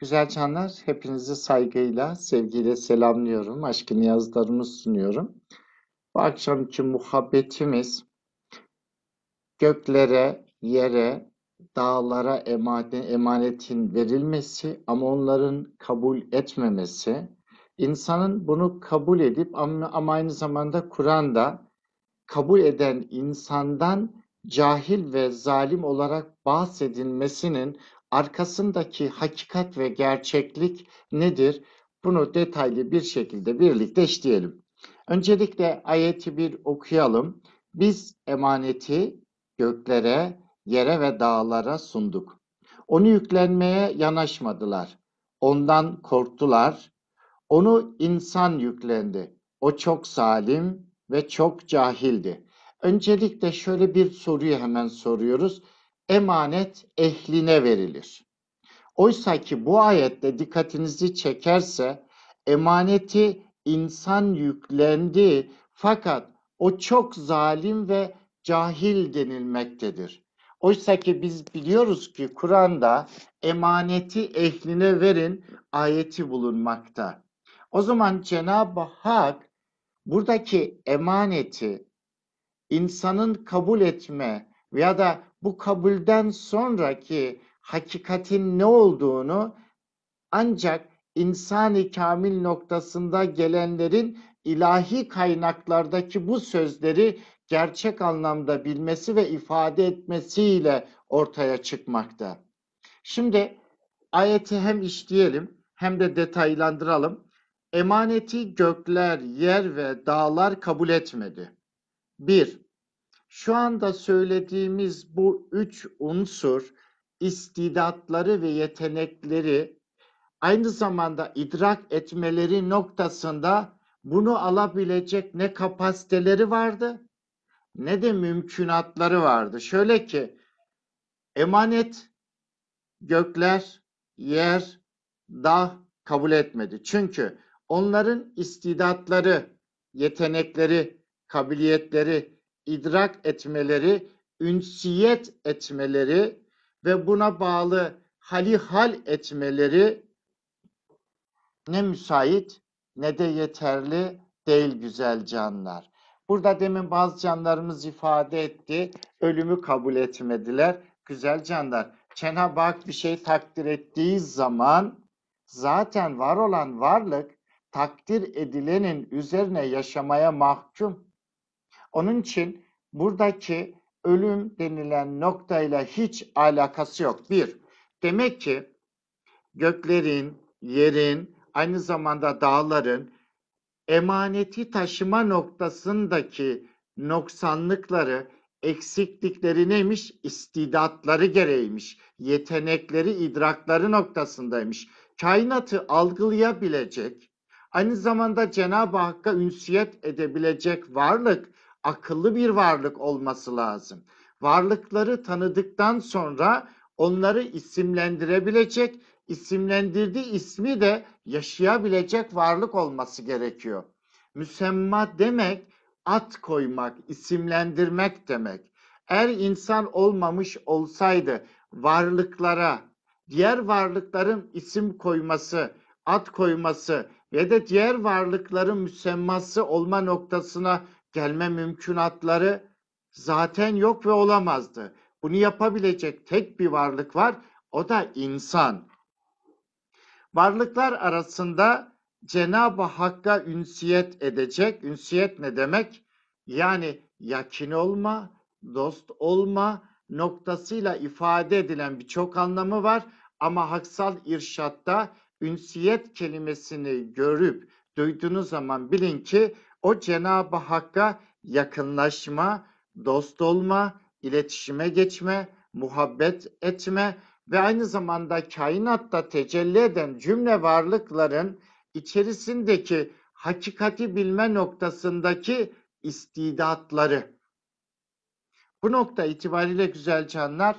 Güzel canlar, hepinizi saygıyla, sevgiyle selamlıyorum. Aşkın yazlarımı sunuyorum. Bu akşamki muhabbetimiz göklere, yere, dağlara emanetin verilmesi ama onların kabul etmemesi, insanın bunu kabul edip ama aynı zamanda Kur'an'da kabul eden insandan cahil ve zalim olarak bahsedilmesinin arkasındaki hakikat ve gerçeklik nedir? Bunu detaylı bir şekilde birlikte işleyelim. Öncelikle ayeti bir okuyalım. Biz emaneti göklere, yere ve dağlara sunduk. Onu yüklenmeye yanaşmadılar. Ondan korktular. Onu insan yüklendi. O çok salim ve çok cahildi. Öncelikle şöyle bir soruyu hemen soruyoruz emanet ehline verilir. Oysa ki bu ayette dikkatinizi çekerse emaneti insan yüklendi fakat o çok zalim ve cahil denilmektedir. Oysa ki biz biliyoruz ki Kur'an'da emaneti ehline verin ayeti bulunmakta. O zaman Cenab-ı Hak buradaki emaneti insanın kabul etme veya da bu kabulden sonraki hakikatin ne olduğunu ancak insani kamil noktasında gelenlerin ilahi kaynaklardaki bu sözleri gerçek anlamda bilmesi ve ifade etmesiyle ortaya çıkmakta. Şimdi ayeti hem işleyelim hem de detaylandıralım. Emaneti gökler, yer ve dağlar kabul etmedi. 1 şu anda söylediğimiz bu üç unsur istidatları ve yetenekleri aynı zamanda idrak etmeleri noktasında bunu alabilecek ne kapasiteleri vardı ne de mümkünatları vardı. Şöyle ki emanet gökler, yer, dağ kabul etmedi. Çünkü onların istidatları, yetenekleri, kabiliyetleri, idrak etmeleri, ünsiyet etmeleri ve buna bağlı halihal etmeleri ne müsait ne de yeterli değil güzel canlar. Burada demin bazı canlarımız ifade etti. Ölümü kabul etmediler. Güzel canlar. Cenab-ı Hak bir şey takdir ettiği zaman zaten var olan varlık takdir edilenin üzerine yaşamaya mahkum. Onun için buradaki ölüm denilen noktayla hiç alakası yok. Bir, demek ki göklerin, yerin, aynı zamanda dağların emaneti taşıma noktasındaki noksanlıkları, eksiklikleri neymiş? İstidatları gereğiymiş. Yetenekleri, idrakları noktasındaymış. Kainatı algılayabilecek, aynı zamanda Cenab-ı Hakk'a ünsiyet edebilecek varlık akıllı bir varlık olması lazım. Varlıkları tanıdıktan sonra onları isimlendirebilecek, isimlendirdiği ismi de yaşayabilecek varlık olması gerekiyor. Müsemma demek ad koymak, isimlendirmek demek. Eğer insan olmamış olsaydı varlıklara, diğer varlıkların isim koyması, ad koyması ve de diğer varlıkların müsemması olma noktasına gelme mümkünatları zaten yok ve olamazdı. Bunu yapabilecek tek bir varlık var. O da insan. Varlıklar arasında Cenab-ı Hakk'a ünsiyet edecek. Ünsiyet ne demek? Yani yakin olma, dost olma noktasıyla ifade edilen birçok anlamı var. Ama haksal irşatta ünsiyet kelimesini görüp duyduğunuz zaman bilin ki o Cenab-ı Hakk'a yakınlaşma, dost olma, iletişime geçme, muhabbet etme ve aynı zamanda kainatta tecelli eden cümle varlıkların içerisindeki hakikati bilme noktasındaki istidatları. Bu nokta itibariyle güzel canlar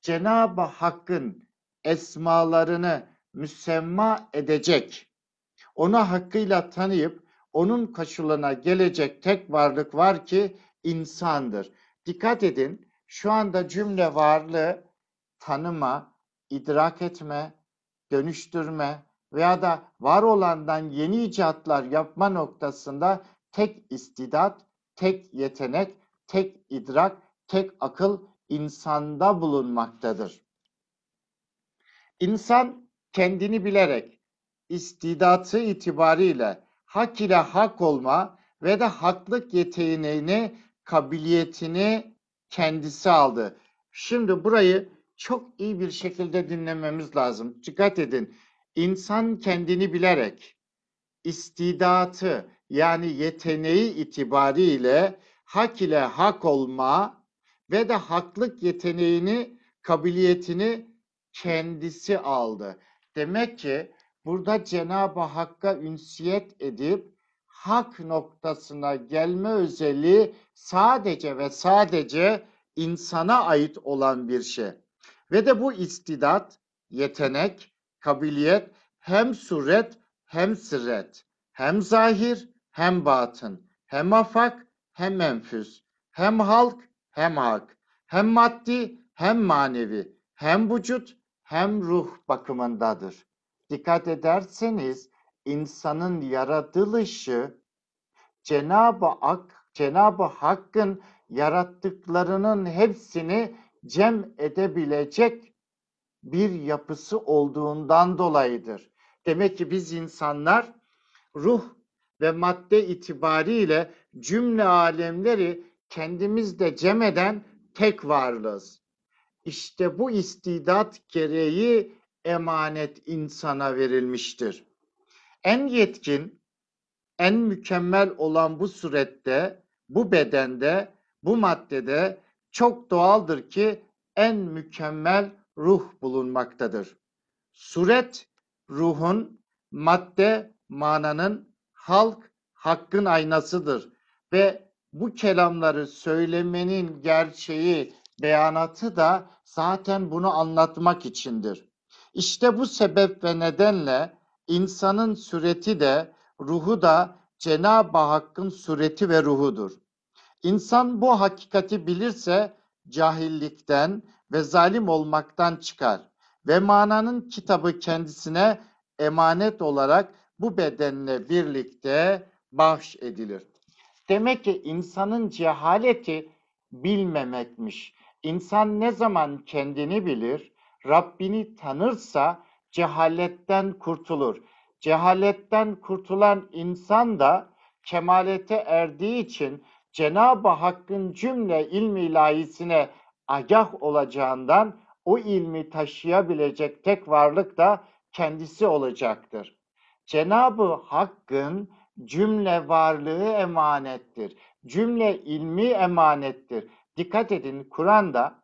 Cenab-ı Hakk'ın esmalarını müsemma edecek, onu hakkıyla tanıyıp onun koşuluna gelecek tek varlık var ki insandır. Dikkat edin şu anda cümle varlığı tanıma, idrak etme, dönüştürme veya da var olandan yeni icatlar yapma noktasında tek istidat, tek yetenek, tek idrak, tek akıl insanda bulunmaktadır. İnsan kendini bilerek, istidatı itibariyle hak ile hak olma ve de haklık yeteneğini, kabiliyetini kendisi aldı. Şimdi burayı çok iyi bir şekilde dinlememiz lazım. Dikkat edin. İnsan kendini bilerek istidatı yani yeteneği itibariyle hak ile hak olma ve de haklık yeteneğini, kabiliyetini kendisi aldı. Demek ki burada Cenab-ı Hakk'a ünsiyet edip hak noktasına gelme özelliği sadece ve sadece insana ait olan bir şey. Ve de bu istidat, yetenek, kabiliyet hem suret hem sirret, hem zahir hem batın, hem afak hem enfüs hem halk hem hak, hem maddi hem manevi, hem vücut hem ruh bakımındadır.'' Dikkat ederseniz insanın yaratılışı Cenab-ı Hak, Cenab-ı Hakk'ın yarattıklarının hepsini cem edebilecek bir yapısı olduğundan dolayıdır. Demek ki biz insanlar ruh ve madde itibariyle cümle alemleri kendimizde cem eden tek varlığız. İşte bu istidat gereği emanet insana verilmiştir. En yetkin, en mükemmel olan bu surette, bu bedende, bu maddede çok doğaldır ki en mükemmel ruh bulunmaktadır. Suret ruhun, madde mananın, halk hakkın aynasıdır ve bu kelamları söylemenin gerçeği, beyanatı da zaten bunu anlatmak içindir. İşte bu sebep ve nedenle insanın sureti de ruhu da Cenab-ı Hakk'ın sureti ve ruhudur. İnsan bu hakikati bilirse cahillikten ve zalim olmaktan çıkar ve mananın kitabı kendisine emanet olarak bu bedenle birlikte bahş edilir. Demek ki insanın cehaleti bilmemekmiş. İnsan ne zaman kendini bilir, Rabbini tanırsa cehaletten kurtulur. Cehaletten kurtulan insan da kemalete erdiği için Cenab-ı Hakk'ın cümle ilmi ilahisine agah olacağından o ilmi taşıyabilecek tek varlık da kendisi olacaktır. Cenab-ı Hakk'ın cümle varlığı emanettir. Cümle ilmi emanettir. Dikkat edin Kur'an'da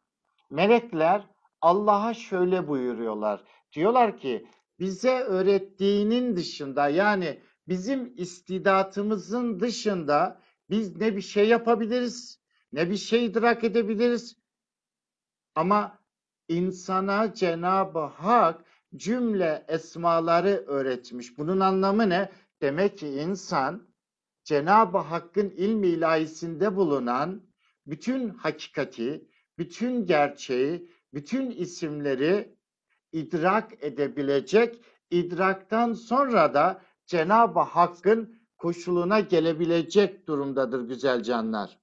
melekler Allah'a şöyle buyuruyorlar. Diyorlar ki bize öğrettiğinin dışında yani bizim istidatımızın dışında biz ne bir şey yapabiliriz ne bir şey idrak edebiliriz. Ama insana Cenab-ı Hak cümle esmaları öğretmiş. Bunun anlamı ne? Demek ki insan Cenab-ı Hakk'ın ilmi ilahisinde bulunan bütün hakikati, bütün gerçeği, bütün isimleri idrak edebilecek, idraktan sonra da Cenab-ı Hakk'ın koşuluna gelebilecek durumdadır güzel canlar.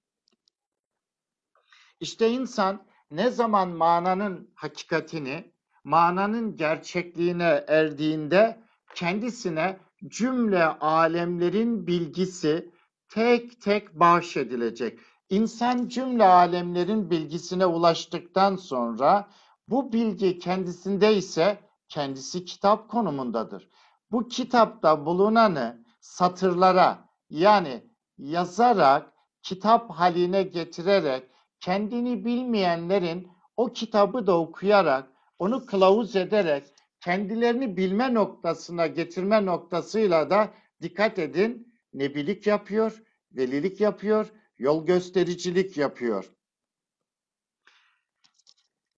İşte insan ne zaman mananın hakikatini, mananın gerçekliğine erdiğinde kendisine cümle alemlerin bilgisi tek tek bahşedilecek. İnsan cümle alemlerin bilgisine ulaştıktan sonra bu bilgi kendisinde ise kendisi kitap konumundadır. Bu kitapta bulunanı satırlara yani yazarak kitap haline getirerek kendini bilmeyenlerin o kitabı da okuyarak onu kılavuz ederek kendilerini bilme noktasına getirme noktasıyla da dikkat edin nebilik yapıyor, velilik yapıyor, yol göstericilik yapıyor.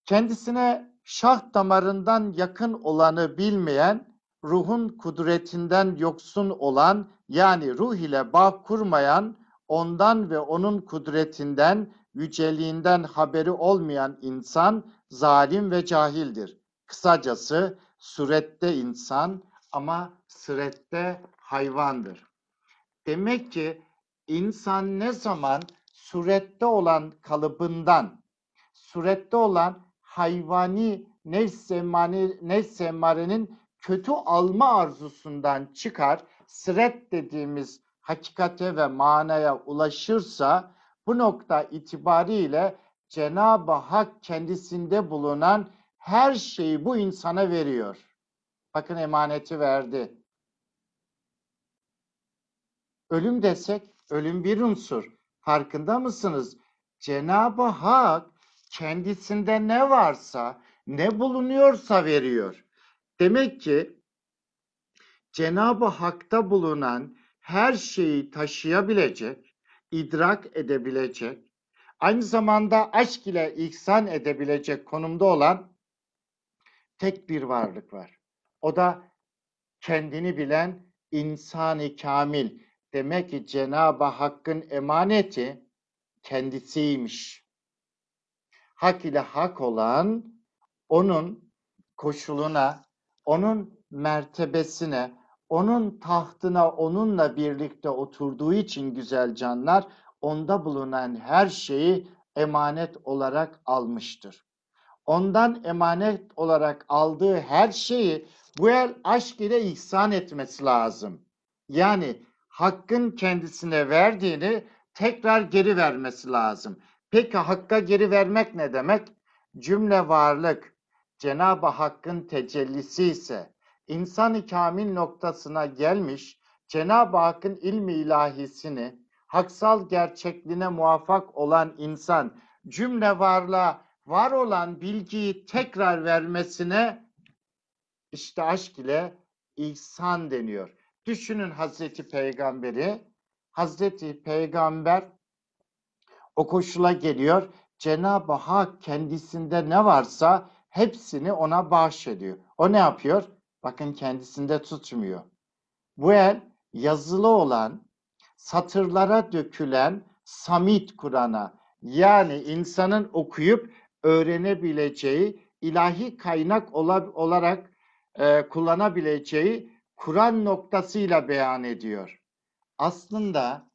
Kendisine şah damarından yakın olanı bilmeyen, ruhun kudretinden yoksun olan yani ruh ile bağ kurmayan, ondan ve onun kudretinden, yüceliğinden haberi olmayan insan zalim ve cahildir. Kısacası surette insan ama surette hayvandır. Demek ki insan ne zaman surette olan kalıbından, surette olan hayvani nefsemani, nefsemarenin kötü alma arzusundan çıkar, suret dediğimiz hakikate ve manaya ulaşırsa bu nokta itibariyle Cenab-ı Hak kendisinde bulunan her şeyi bu insana veriyor. Bakın emaneti verdi. Ölüm desek Ölüm bir unsur. Farkında mısınız? Cenab-ı Hak kendisinde ne varsa, ne bulunuyorsa veriyor. Demek ki Cenab-ı Hak'ta bulunan her şeyi taşıyabilecek, idrak edebilecek, aynı zamanda aşk ile ihsan edebilecek konumda olan tek bir varlık var. O da kendini bilen insani kamil, Demek ki Cenab-ı Hakk'ın emaneti kendisiymiş. Hak ile hak olan onun koşuluna, onun mertebesine, onun tahtına onunla birlikte oturduğu için güzel canlar onda bulunan her şeyi emanet olarak almıştır. Ondan emanet olarak aldığı her şeyi bu el aşk ile ihsan etmesi lazım. Yani hakkın kendisine verdiğini tekrar geri vermesi lazım. Peki hakka geri vermek ne demek? Cümle varlık Cenab-ı Hakk'ın tecellisi ise insan-ı kamil noktasına gelmiş Cenab-ı Hakk'ın ilmi ilahisini haksal gerçekliğine muvaffak olan insan cümle varlığa var olan bilgiyi tekrar vermesine işte aşk ile ihsan deniyor. Düşünün Hazreti Peygamber'i. Hazreti Peygamber o koşula geliyor. Cenab-ı Hak kendisinde ne varsa hepsini ona bahşediyor. O ne yapıyor? Bakın kendisinde tutmuyor. Bu el yazılı olan, satırlara dökülen samit Kur'an'a yani insanın okuyup öğrenebileceği, ilahi kaynak olarak e, kullanabileceği Kur'an noktasıyla beyan ediyor. Aslında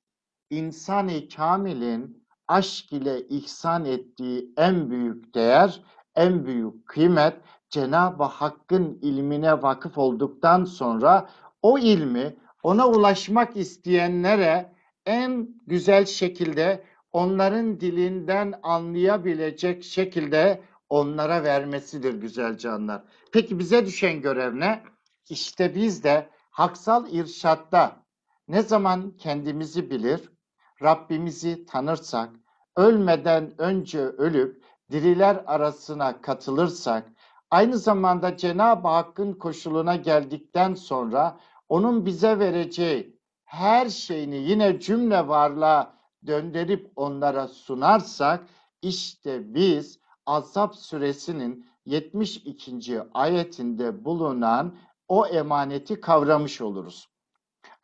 insani kamilin aşk ile ihsan ettiği en büyük değer, en büyük kıymet Cenab-ı Hakk'ın ilmine vakıf olduktan sonra o ilmi ona ulaşmak isteyenlere en güzel şekilde onların dilinden anlayabilecek şekilde onlara vermesidir güzel canlar. Peki bize düşen görev ne? İşte biz de haksal irşatta ne zaman kendimizi bilir, Rabbimizi tanırsak, ölmeden önce ölüp diriler arasına katılırsak, aynı zamanda Cenab-ı Hakk'ın koşuluna geldikten sonra onun bize vereceği her şeyini yine cümle varlığa döndürüp onlara sunarsak işte biz Azap suresinin 72. ayetinde bulunan o emaneti kavramış oluruz.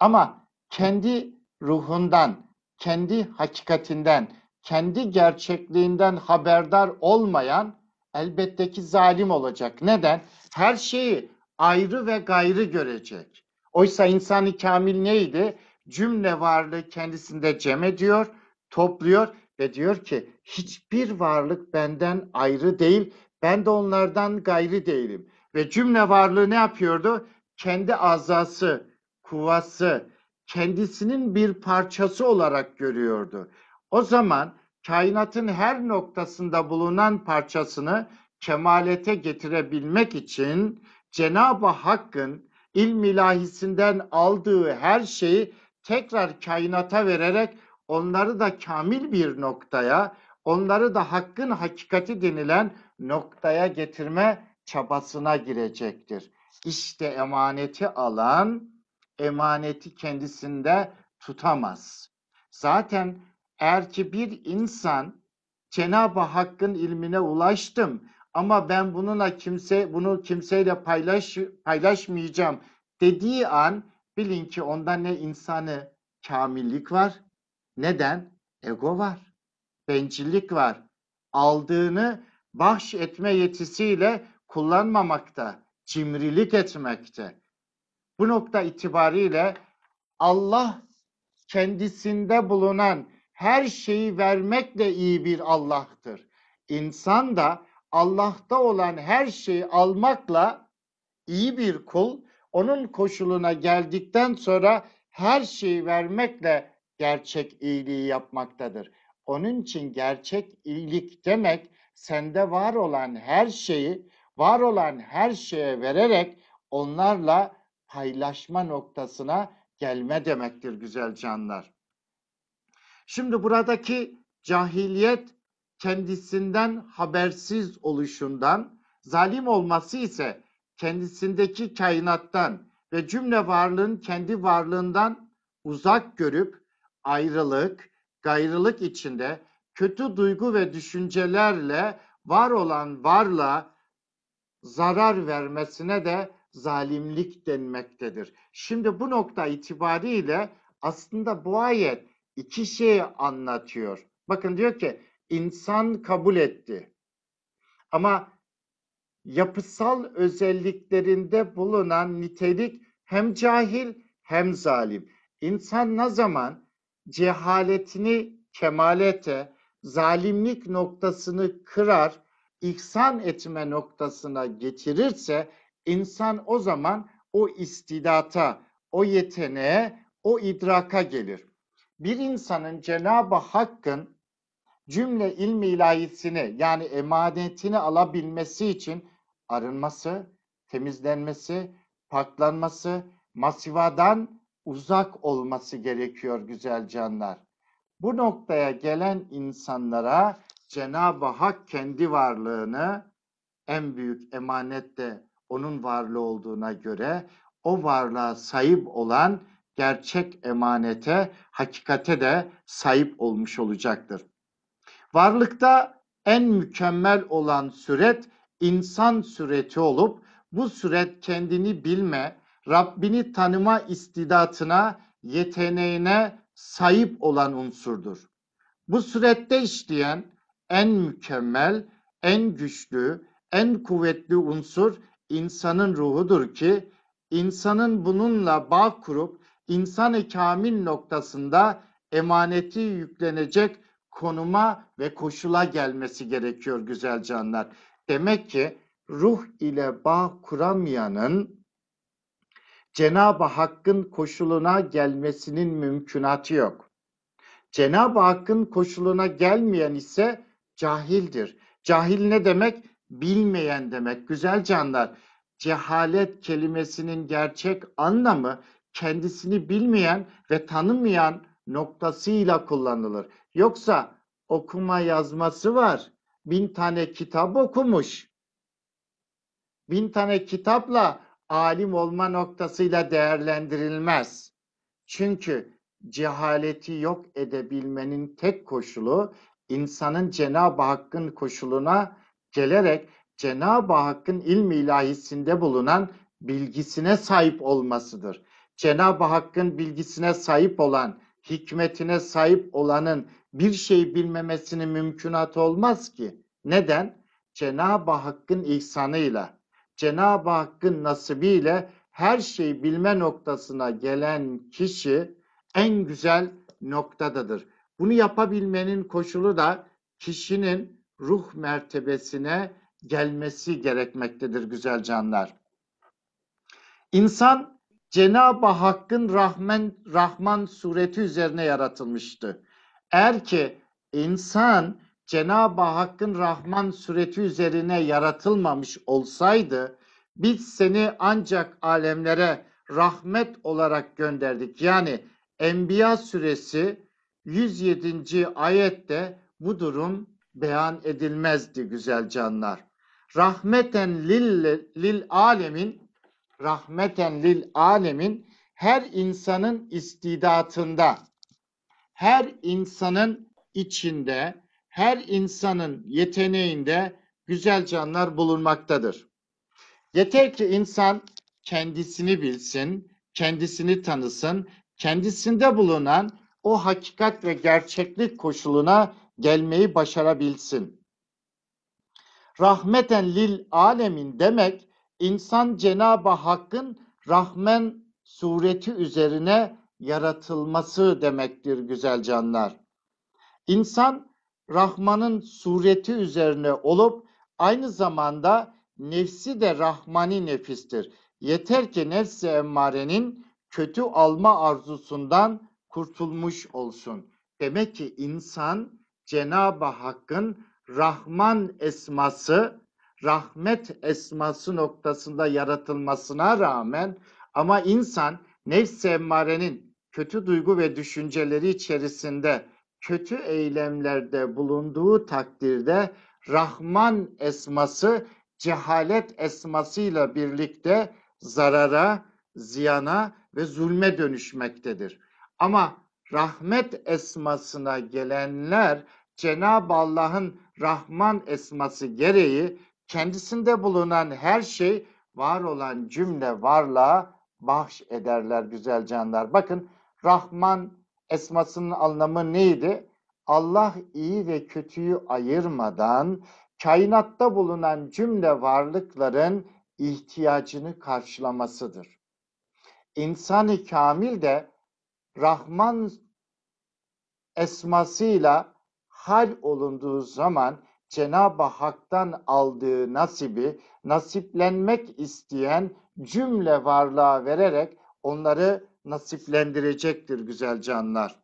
Ama kendi ruhundan, kendi hakikatinden, kendi gerçekliğinden haberdar olmayan elbette ki zalim olacak. Neden? Her şeyi ayrı ve gayrı görecek. Oysa insanı kamil neydi? Cümle varlığı kendisinde cem ediyor, topluyor ve diyor ki hiçbir varlık benden ayrı değil, ben de onlardan gayri değilim. Ve cümle varlığı ne yapıyordu? Kendi azası, kuvası, kendisinin bir parçası olarak görüyordu. O zaman kainatın her noktasında bulunan parçasını kemalete getirebilmek için Cenab-ı Hakk'ın ilm ilahisinden aldığı her şeyi tekrar kainata vererek onları da kamil bir noktaya, onları da hakkın hakikati denilen noktaya getirme çabasına girecektir. İşte emaneti alan emaneti kendisinde tutamaz. Zaten eğer ki bir insan Cenab-ı Hakk'ın ilmine ulaştım ama ben bununla kimse bunu kimseyle paylaş paylaşmayacağım dediği an bilin ki onda ne insanı kamillik var. Neden? Ego var. Bencillik var. Aldığını bahş etme yetisiyle kullanmamakta, cimrilik etmekte. Bu nokta itibariyle Allah kendisinde bulunan her şeyi vermekle iyi bir Allah'tır. İnsan da Allah'ta olan her şeyi almakla iyi bir kul, onun koşuluna geldikten sonra her şeyi vermekle gerçek iyiliği yapmaktadır. Onun için gerçek iyilik demek sende var olan her şeyi var olan her şeye vererek onlarla paylaşma noktasına gelme demektir güzel canlar. Şimdi buradaki cahiliyet kendisinden habersiz oluşundan, zalim olması ise kendisindeki kainattan ve cümle varlığın kendi varlığından uzak görüp ayrılık, gayrılık içinde kötü duygu ve düşüncelerle var olan varla zarar vermesine de zalimlik denmektedir. Şimdi bu nokta itibariyle aslında bu ayet iki şeyi anlatıyor. Bakın diyor ki insan kabul etti. Ama yapısal özelliklerinde bulunan nitelik hem cahil hem zalim. İnsan ne zaman cehaletini kemalete, zalimlik noktasını kırar, ihsan etme noktasına getirirse insan o zaman o istidata, o yeteneğe, o idraka gelir. Bir insanın Cenab-ı Hakk'ın cümle ilmi ilahisini yani emanetini alabilmesi için arınması, temizlenmesi, paklanması, masivadan uzak olması gerekiyor güzel canlar. Bu noktaya gelen insanlara Cenab-ı Hak kendi varlığını en büyük emanette, onun varlığı olduğuna göre o varlığa sahip olan gerçek emanete, hakikate de sahip olmuş olacaktır. Varlıkta en mükemmel olan süret insan sureti olup bu suret kendini bilme, Rabbini tanıma istidatına, yeteneğine sahip olan unsurdur. Bu surette işleyen en mükemmel, en güçlü, en kuvvetli unsur insanın ruhudur ki insanın bununla bağ kurup insan-ı noktasında emaneti yüklenecek konuma ve koşula gelmesi gerekiyor güzel canlar. Demek ki ruh ile bağ kuramayanın Cenab-ı Hakk'ın koşuluna gelmesinin mümkünatı yok. Cenab-ı Hakk'ın koşuluna gelmeyen ise cahildir. Cahil ne demek? Bilmeyen demek. Güzel canlar, cehalet kelimesinin gerçek anlamı kendisini bilmeyen ve tanımayan noktasıyla kullanılır. Yoksa okuma yazması var. Bin tane kitap okumuş. Bin tane kitapla alim olma noktasıyla değerlendirilmez. Çünkü cehaleti yok edebilmenin tek koşulu insanın Cenab-ı Hakk'ın koşuluna gelerek Cenab-ı Hakk'ın ilmi ilahisinde bulunan bilgisine sahip olmasıdır. Cenab-ı Hakk'ın bilgisine sahip olan, hikmetine sahip olanın bir şey bilmemesinin mümkünatı olmaz ki. Neden? Cenab-ı Hakk'ın ihsanıyla, Cenab-ı Hakk'ın nasibiyle her şeyi bilme noktasına gelen kişi en güzel noktadadır. Bunu yapabilmenin koşulu da kişinin ruh mertebesine gelmesi gerekmektedir güzel canlar. İnsan Cenab-ı Hakk'ın Rahman, Rahman sureti üzerine yaratılmıştı. Eğer ki insan Cenab-ı Hakk'ın Rahman sureti üzerine yaratılmamış olsaydı biz seni ancak alemlere rahmet olarak gönderdik. Yani Enbiya suresi 107. ayette bu durum beyan edilmezdi güzel canlar. Rahmeten lil, lil alemin rahmeten lil alemin her insanın istidatında, her insanın içinde, her insanın yeteneğinde güzel canlar bulunmaktadır. Yeter ki insan kendisini bilsin, kendisini tanısın, kendisinde bulunan o hakikat ve gerçeklik koşuluna gelmeyi başarabilsin. Rahmeten lil alemin demek insan Cenab-ı Hakk'ın rahmen sureti üzerine yaratılması demektir güzel canlar. İnsan Rahman'ın sureti üzerine olup aynı zamanda nefsi de Rahmani nefistir. Yeter ki nefsi emmarenin kötü alma arzusundan kurtulmuş olsun. Demek ki insan Cenab-ı Hakk'ın Rahman esması, rahmet esması noktasında yaratılmasına rağmen ama insan nefs emmarenin kötü duygu ve düşünceleri içerisinde kötü eylemlerde bulunduğu takdirde Rahman esması cehalet esmasıyla birlikte zarara, ziyana ve zulme dönüşmektedir. Ama rahmet esmasına gelenler Cenab-ı Allah'ın Rahman esması gereği kendisinde bulunan her şey var olan cümle varlığa bahş ederler güzel canlar. Bakın Rahman esmasının anlamı neydi? Allah iyi ve kötüyü ayırmadan kainatta bulunan cümle varlıkların ihtiyacını karşılamasıdır. İnsan-ı kamil de Rahman esmasıyla hal olunduğu zaman Cenab-ı Hak'tan aldığı nasibi nasiplenmek isteyen cümle varlığa vererek onları nasiplendirecektir güzel canlar.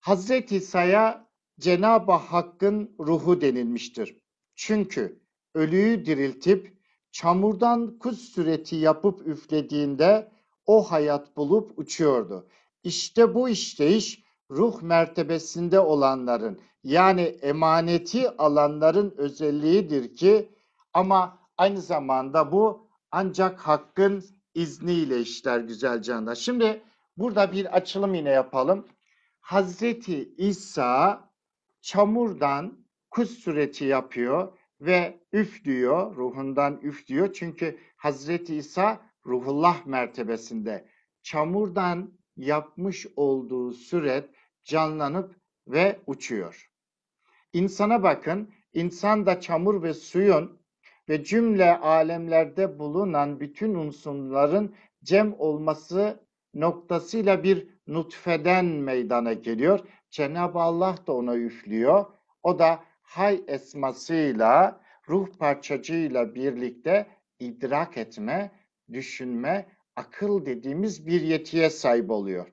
Hazreti İsa'ya Cenab-ı Hakk'ın ruhu denilmiştir. Çünkü ölüyü diriltip çamurdan kuz sureti yapıp üflediğinde o hayat bulup uçuyordu. İşte bu işleyiş ruh mertebesinde olanların yani emaneti alanların özelliğidir ki ama aynı zamanda bu ancak hakkın izniyle işler güzel canlar. Şimdi burada bir açılım yine yapalım. Hazreti İsa çamurdan kuz sureti yapıyor ve üf diyor, ruhundan üf diyor. Çünkü Hazreti İsa ruhullah mertebesinde çamurdan yapmış olduğu süret canlanıp ve uçuyor. İnsana bakın, insan da çamur ve suyun ve cümle alemlerde bulunan bütün unsurların cem olması noktasıyla bir nutfeden meydana geliyor. Cenab-ı Allah da ona üflüyor. O da hay esmasıyla, ruh parçacığıyla birlikte idrak etme, düşünme, akıl dediğimiz bir yetiye sahip oluyor.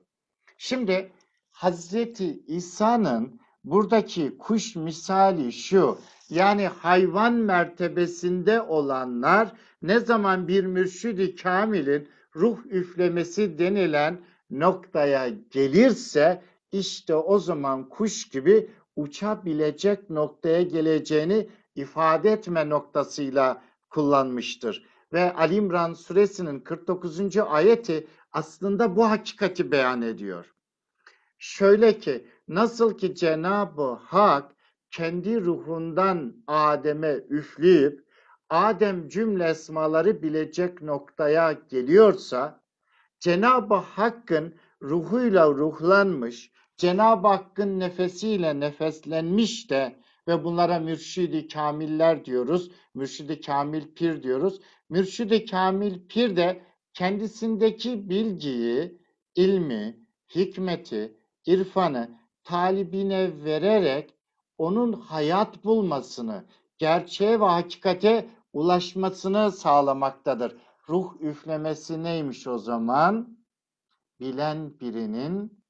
Şimdi Hazreti İsa'nın buradaki kuş misali şu. Yani hayvan mertebesinde olanlar ne zaman bir mürşidi kamilin ruh üflemesi denilen noktaya gelirse işte o zaman kuş gibi uçabilecek noktaya geleceğini ifade etme noktasıyla kullanmıştır. Ve Alimran suresinin 49. ayeti aslında bu hakikati beyan ediyor. Şöyle ki nasıl ki Cenab-ı Hak kendi ruhundan Adem'e üfleyip Adem cümle esmaları bilecek noktaya geliyorsa Cenab-ı Hakk'ın ruhuyla ruhlanmış Cenab-ı Hakk'ın nefesiyle nefeslenmiş de ve bunlara mürşidi kamiller diyoruz. Mürşidi kamil pir diyoruz. Mürşidi kamil pir de kendisindeki bilgiyi, ilmi, hikmeti, irfanı talibine vererek onun hayat bulmasını, gerçeğe ve hakikate ulaşmasını sağlamaktadır. Ruh üflemesi neymiş o zaman? Bilen birinin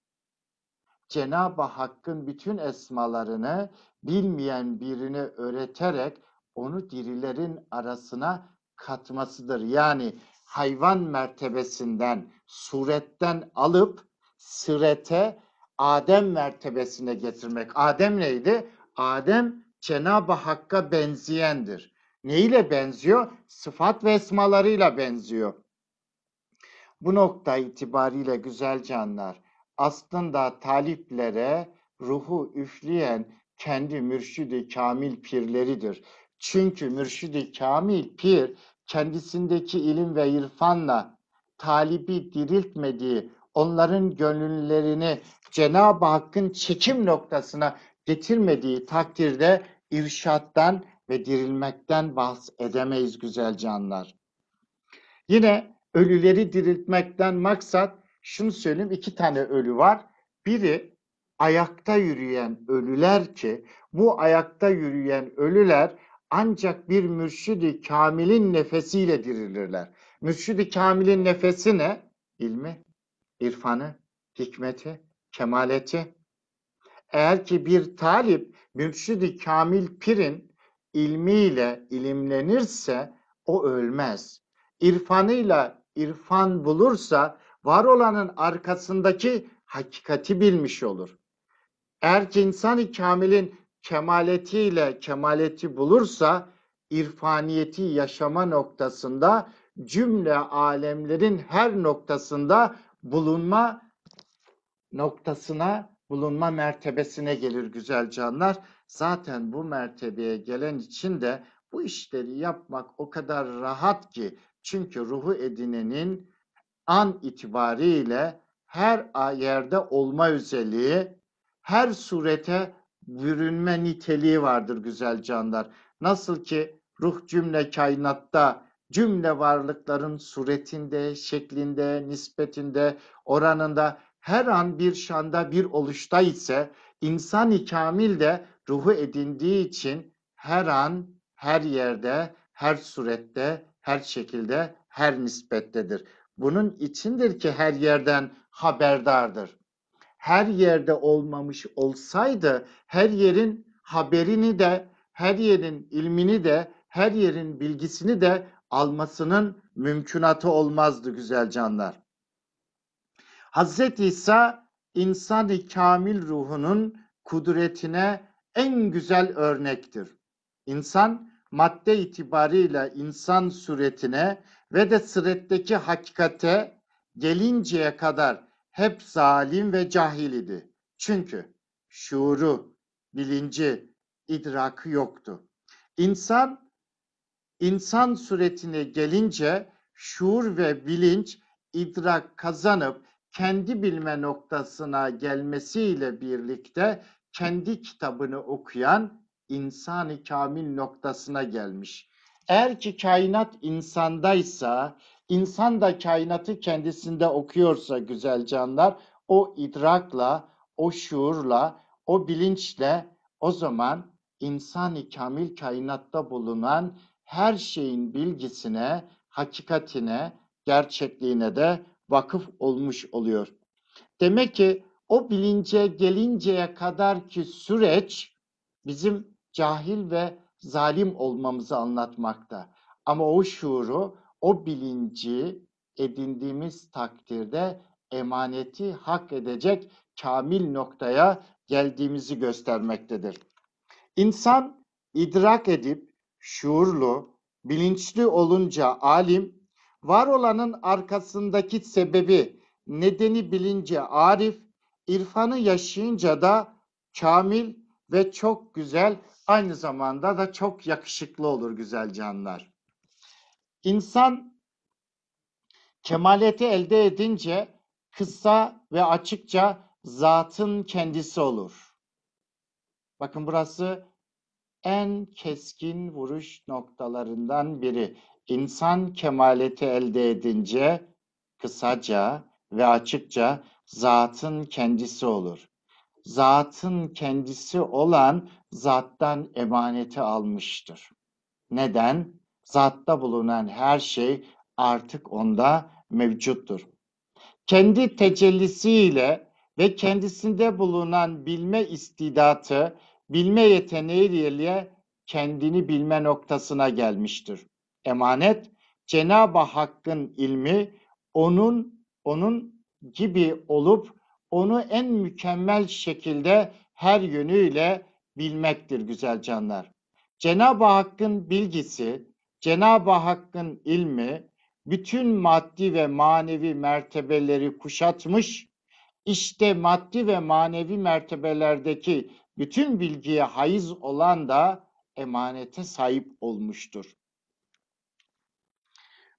Cenab-ı Hakk'ın bütün esmalarını bilmeyen birini öğreterek onu dirilerin arasına katmasıdır. Yani hayvan mertebesinden, suretten alıp sürete Adem mertebesine getirmek. Adem neydi? Adem Cenab-ı Hakk'a benzeyendir. Neyle benziyor? Sıfat ve esmalarıyla benziyor. Bu nokta itibariyle güzel canlar, aslında taliplere ruhu üfleyen kendi mürşidi kamil pirleridir. Çünkü mürşidi kamil pir kendisindeki ilim ve irfanla talibi diriltmediği, onların gönüllerini Cenab-ı Hakk'ın çekim noktasına getirmediği takdirde irşattan ve dirilmekten bahsedemeyiz güzel canlar. Yine ölüleri diriltmekten maksat şunu söyleyeyim iki tane ölü var. Biri ayakta yürüyen ölüler ki bu ayakta yürüyen ölüler ancak bir mürşidi kamilin nefesiyle dirilirler. Mürşidi kamilin nefesi ne? İlmi, irfanı, hikmeti, kemaleti. Eğer ki bir talip mürşidi kamil pirin ilmiyle ilimlenirse o ölmez. İrfanıyla irfan bulursa var olanın arkasındaki hakikati bilmiş olur. Eğer ki insan-ı kamilin kemaletiyle kemaleti bulursa irfaniyeti yaşama noktasında cümle alemlerin her noktasında bulunma noktasına bulunma mertebesine gelir güzel canlar. Zaten bu mertebeye gelen için de bu işleri yapmak o kadar rahat ki çünkü ruhu edinenin an itibariyle her yerde olma özelliği, her surete bürünme niteliği vardır güzel canlar. Nasıl ki ruh cümle kainatta cümle varlıkların suretinde, şeklinde, nispetinde, oranında her an bir şanda bir oluşta ise insan-ı kamil de ruhu edindiği için her an, her yerde, her surette, her şekilde, her nispettedir. Bunun içindir ki her yerden haberdardır. Her yerde olmamış olsaydı her yerin haberini de, her yerin ilmini de, her yerin bilgisini de almasının mümkünatı olmazdı güzel canlar. Hazreti İsa insan-ı kamil ruhunun kudretine en güzel örnektir. İnsan madde itibarıyla insan suretine ve de sıretteki hakikate gelinceye kadar hep zalim ve cahil idi. Çünkü şuuru, bilinci, idrakı yoktu. İnsan insan suretine gelince şuur ve bilinç idrak kazanıp kendi bilme noktasına gelmesiyle birlikte kendi kitabını okuyan insani kamil noktasına gelmiş. Eğer ki kainat insandaysa, insan da kainatı kendisinde okuyorsa güzel canlar, o idrakla, o şuurla, o bilinçle o zaman insani kamil kainatta bulunan her şeyin bilgisine, hakikatine, gerçekliğine de vakıf olmuş oluyor. Demek ki o bilince gelinceye kadar ki süreç bizim cahil ve zalim olmamızı anlatmakta. Ama o şuuru, o bilinci edindiğimiz takdirde emaneti hak edecek kamil noktaya geldiğimizi göstermektedir. İnsan idrak edip şuurlu, bilinçli olunca alim, var olanın arkasındaki sebebi, nedeni bilince arif, irfanı yaşayınca da kamil ve çok güzel aynı zamanda da çok yakışıklı olur güzel canlar. İnsan kemaleti elde edince kısa ve açıkça zatın kendisi olur. Bakın burası en keskin vuruş noktalarından biri. İnsan kemaleti elde edince kısaca ve açıkça zatın kendisi olur zatın kendisi olan zattan emaneti almıştır. Neden? Zatta bulunan her şey artık onda mevcuttur. Kendi tecellisiyle ve kendisinde bulunan bilme istidatı, bilme yeteneğiyle kendini bilme noktasına gelmiştir. Emanet, Cenab-ı Hakk'ın ilmi onun onun gibi olup onu en mükemmel şekilde her yönüyle bilmektir güzel canlar. Cenab-ı Hakk'ın bilgisi, Cenab-ı Hakk'ın ilmi bütün maddi ve manevi mertebeleri kuşatmış. İşte maddi ve manevi mertebelerdeki bütün bilgiye haiz olan da emanete sahip olmuştur.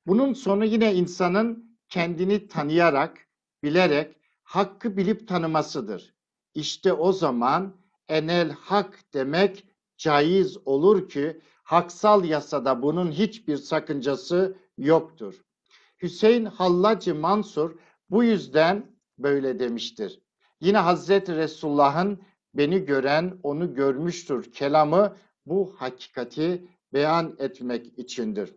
Bunun sonu yine insanın kendini tanıyarak, bilerek hakkı bilip tanımasıdır. İşte o zaman enel hak demek caiz olur ki haksal yasada bunun hiçbir sakıncası yoktur. Hüseyin Hallacı Mansur bu yüzden böyle demiştir. Yine Hazreti Resulullah'ın beni gören onu görmüştür kelamı bu hakikati beyan etmek içindir.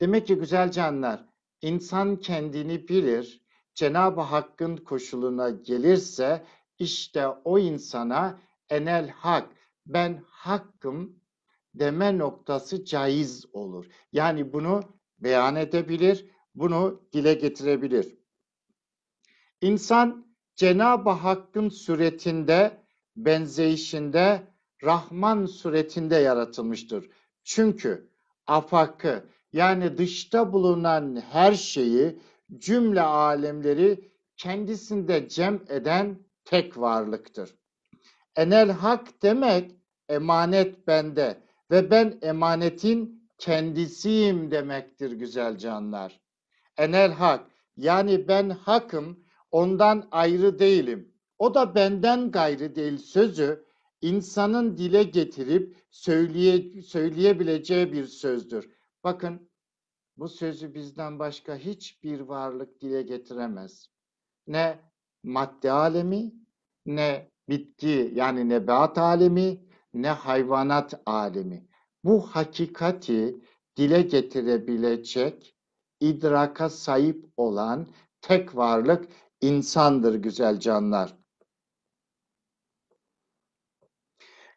Demek ki güzel canlar insan kendini bilir, Cenab-ı Hakk'ın koşuluna gelirse işte o insana enel hak, ben hakkım deme noktası caiz olur. Yani bunu beyan edebilir, bunu dile getirebilir. İnsan Cenab-ı Hakk'ın suretinde, benzeyişinde, Rahman suretinde yaratılmıştır. Çünkü afakı yani dışta bulunan her şeyi cümle alemleri kendisinde cem eden tek varlıktır. Enel hak demek emanet bende ve ben emanetin kendisiyim demektir güzel canlar. Enel hak yani ben hakım ondan ayrı değilim. O da benden gayrı değil sözü insanın dile getirip söyleye, söyleyebileceği bir sözdür. Bakın bu sözü bizden başka hiçbir varlık dile getiremez. Ne madde alemi, ne bitki yani nebat alemi, ne hayvanat alemi. Bu hakikati dile getirebilecek, idraka sahip olan tek varlık insandır güzel canlar.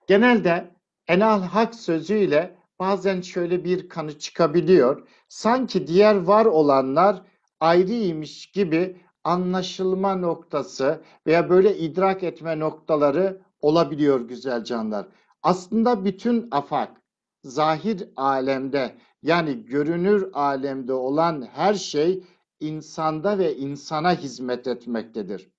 Genelde enal hak sözüyle bazen şöyle bir kanı çıkabiliyor. Sanki diğer var olanlar ayrıymış gibi anlaşılma noktası veya böyle idrak etme noktaları olabiliyor güzel canlar. Aslında bütün afak, zahir alemde yani görünür alemde olan her şey insanda ve insana hizmet etmektedir.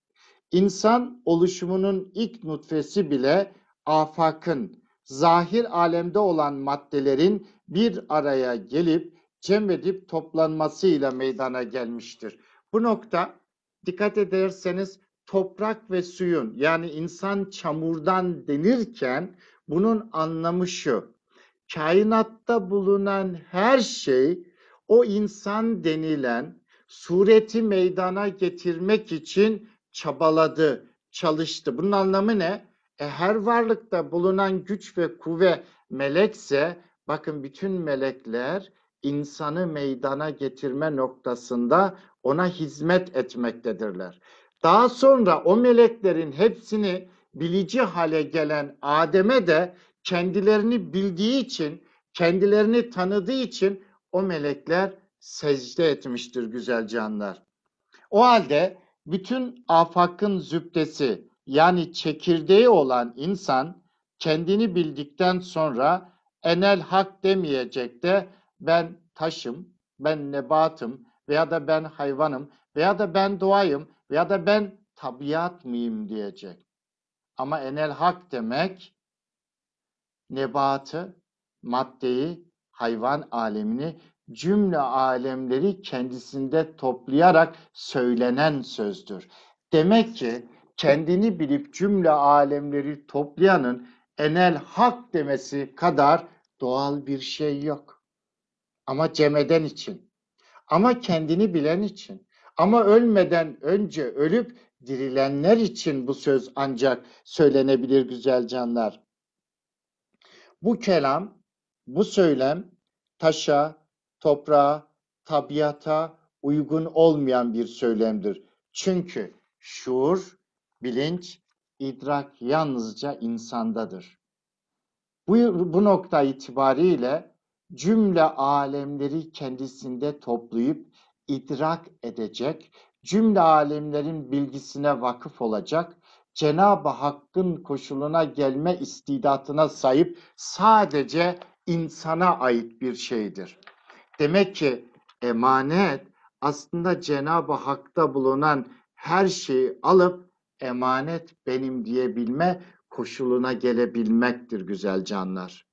İnsan oluşumunun ilk nutfesi bile afakın, zahir alemde olan maddelerin bir araya gelip cemedip toplanmasıyla meydana gelmiştir. Bu nokta dikkat ederseniz toprak ve suyun yani insan çamurdan denirken bunun anlamı şu. Kainatta bulunan her şey o insan denilen sureti meydana getirmek için çabaladı, çalıştı. Bunun anlamı ne? E, her varlıkta bulunan güç ve kuvve melekse bakın bütün melekler insanı meydana getirme noktasında ona hizmet etmektedirler. Daha sonra o meleklerin hepsini bilici hale gelen Adem'e de kendilerini bildiği için, kendilerini tanıdığı için o melekler secde etmiştir güzel canlar. O halde bütün afakın zübdesi, yani çekirdeği olan insan kendini bildikten sonra enel hak demeyecek de ben taşım, ben nebatım veya da ben hayvanım veya da ben doğayım veya da ben tabiat mıyım diyecek. Ama enel hak demek nebatı, maddeyi, hayvan alemini, cümle alemleri kendisinde toplayarak söylenen sözdür. Demek ki kendini bilip cümle alemleri toplayanın enel hak demesi kadar doğal bir şey yok. Ama cemeden için, ama kendini bilen için, ama ölmeden önce ölüp dirilenler için bu söz ancak söylenebilir güzel canlar. Bu kelam, bu söylem taşa, toprağa, tabiata uygun olmayan bir söylemdir. Çünkü şuur bilinç, idrak yalnızca insandadır. Bu, bu nokta itibariyle cümle alemleri kendisinde toplayıp idrak edecek, cümle alemlerin bilgisine vakıf olacak, Cenab-ı Hakk'ın koşuluna gelme istidatına sahip sadece insana ait bir şeydir. Demek ki emanet aslında Cenab-ı Hak'ta bulunan her şeyi alıp emanet benim diyebilme koşuluna gelebilmektir güzel canlar.